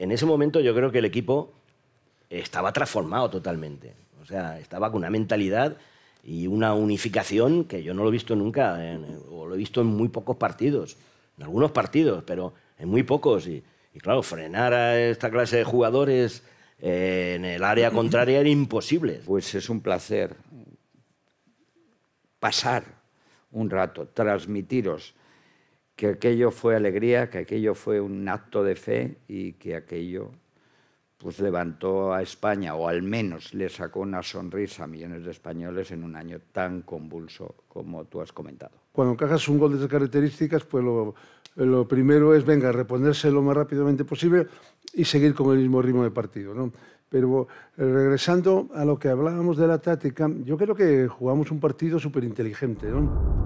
en ese momento yo creo que el equipo estaba transformado totalmente. O sea, estaba con una mentalidad y una unificación que yo no lo he visto nunca, o lo he visto en muy pocos partidos, en algunos partidos, pero en muy pocos. Y, claro, frenar a esta clase de jugadores eh, en el área contraria era imposible. Pues es un placer pasar un rato, transmitiros que aquello fue alegría, que aquello fue un acto de fe y que aquello pues levantó a España, o al menos le sacó una sonrisa a millones de españoles en un año tan convulso como tú has comentado. Cuando cajas un gol de esas características, pues lo, primero es, venga, reponerse lo más rápidamente posible y seguir con el mismo ritmo de partido. ¿no? Pero regresando a lo que hablábamos de la táctica, yo creo que jugamos un partido súper inteligente. ¿no?